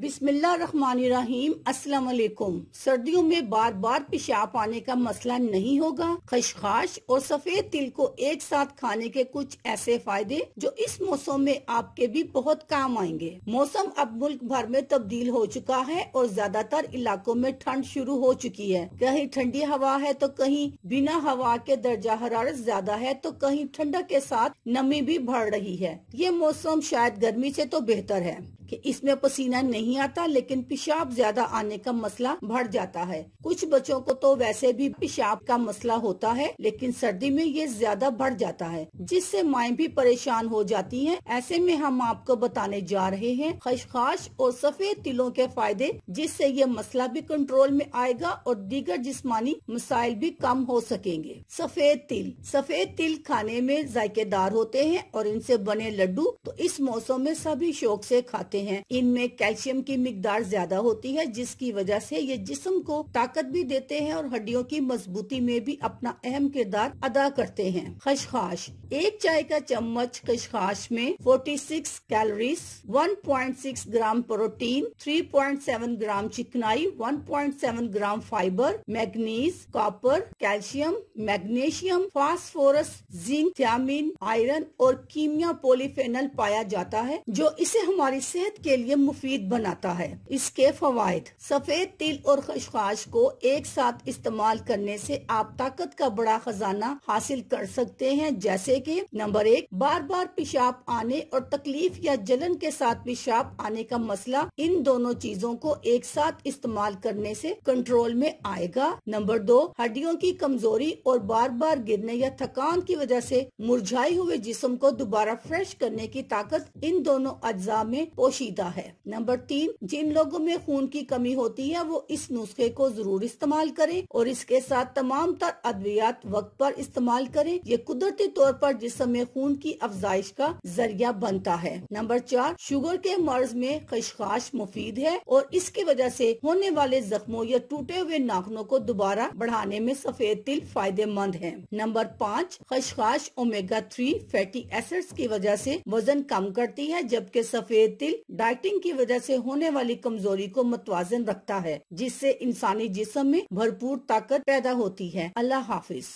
बिस्मिल्लाम अस्सलाम सर्दियों में बार बार पेशाब आने का मसला नहीं होगा खशखाश और सफेद तिल को एक साथ खाने के कुछ ऐसे फायदे जो इस मौसम में आपके भी बहुत काम आएंगे मौसम अब मुल्क भर में तब्दील हो चुका है और ज्यादातर इलाकों में ठंड शुरू हो चुकी है कहीं ठंडी हवा है तो कहीं बिना हवा के दर्जा हरारत ज्यादा है तो कहीं ठंडक के साथ नमी भी बढ़ रही है ये मौसम शायद गर्मी से तो बेहतर है कि इसमें पसीना नहीं आता लेकिन पेशाब ज्यादा आने का मसला बढ़ जाता है कुछ बच्चों को तो वैसे भी पेशाब का मसला होता है लेकिन सर्दी में ये ज्यादा बढ़ जाता है जिससे माए भी परेशान हो जाती हैं। ऐसे में हम आपको बताने जा रहे हैं खशखाश और सफेद तिलों के फायदे जिससे ये मसला भी कंट्रोल में आएगा और दीगर जिस्मानी मसाइल भी कम हो सकेंगे सफेद तिल सफेद तिल खाने में जायकेदार होते हैं और इनसे बने लड्डू तो इस मौसम में सभी शौक से खाते होते हैं इनमें कैल्शियम की मिकदार ज्यादा होती है जिसकी वजह से ये जिस्म को ताकत भी देते हैं और हड्डियों की मजबूती में भी अपना अहम किरदार अदा करते हैं खशखाश एक चाय का चम्मच खशखाश में 46 कैलोरीज 1.6 ग्राम प्रोटीन 3.7 ग्राम चिकनाई 1.7 gram fibre manganese copper calcium magnesium phosphorus zinc thiamine iron और कीमिया पोलिफेनल पाया जाता है जो इसे हमारी सेहत सेहत के लिए मुफीद बनाता है इसके फवायद सफेद तिल और खशखाश को एक साथ इस्तेमाल करने से आप ताकत का बड़ा खजाना हासिल कर सकते हैं जैसे कि नंबर एक बार बार पेशाब आने और तकलीफ या जलन के साथ पेशाब आने का मसला इन दोनों चीजों को एक साथ इस्तेमाल करने से कंट्रोल में आएगा नंबर दो हड्डियों की कमजोरी और बार बार गिरने या थकान की वजह से मुरझाई हुए जिस्म को दोबारा फ्रेश करने की ताकत इन दोनों अज्जा में पोष पोशीदा है नंबर तीन जिन लोगों में खून की कमी होती है वो इस नुस्खे को जरूर इस्तेमाल करें और इसके साथ तमाम तर अद्वियात वक्त पर इस्तेमाल करें ये कुदरती तौर पर जिसम में खून की अफजाइश का जरिया बनता है नंबर चार शुगर के मर्ज में खशखाश मुफीद है और इसकी वजह से होने वाले जख्मों या टूटे हुए नाखनों को दोबारा बढ़ाने में सफेद तिल फायदेमंद है नंबर पाँच खशखाश ओमेगा थ्री फैटी एसिड्स की वजह से वजन कम करती है जबकि सफेद तिल डाइटिंग की वजह से होने वाली कमजोरी को मतवाजन रखता है जिससे इंसानी जिसम में भरपूर ताकत पैदा होती है अल्लाह हाफिज